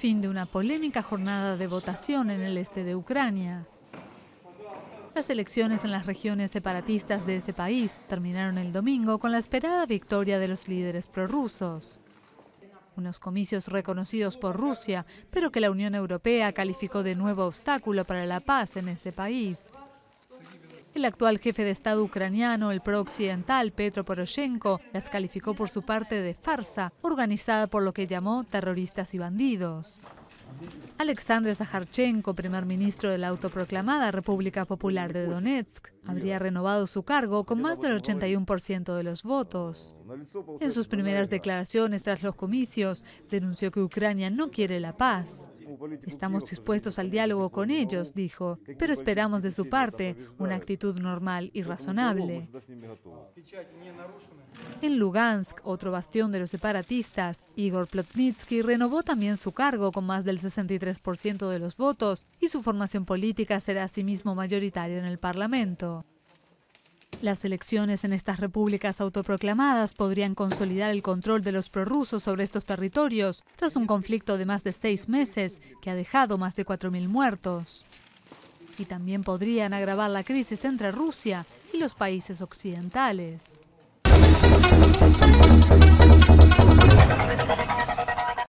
Fin de una polémica jornada de votación en el este de Ucrania. Las elecciones en las regiones separatistas de ese país terminaron el domingo con la esperada victoria de los líderes prorrusos. Unos comicios reconocidos por Rusia, pero que la Unión Europea calificó de nuevo obstáculo para la paz en ese país. El actual jefe de Estado ucraniano, el prooccidental Petro Poroshenko, las calificó por su parte de farsa, organizada por lo que llamó terroristas y bandidos. Alexander Zaharchenko, primer ministro de la autoproclamada República Popular de Donetsk, habría renovado su cargo con más del 81% de los votos. En sus primeras declaraciones tras los comicios, denunció que Ucrania no quiere la paz. Estamos pues, dispuestos al diálogo con ellos, dijo, pero esperamos de su parte pues, una actitud normal y razonable. En Lugansk, otro bastión de los separatistas, Igor Plotnitsky renovó también su cargo con más del 63% de los votos y su formación política será asimismo mayoritaria en el Parlamento. Las elecciones en estas repúblicas autoproclamadas podrían consolidar el control de los prorrusos sobre estos territorios tras un conflicto de más de seis meses que ha dejado más de 4.000 muertos. Y también podrían agravar la crisis entre Rusia y los países occidentales.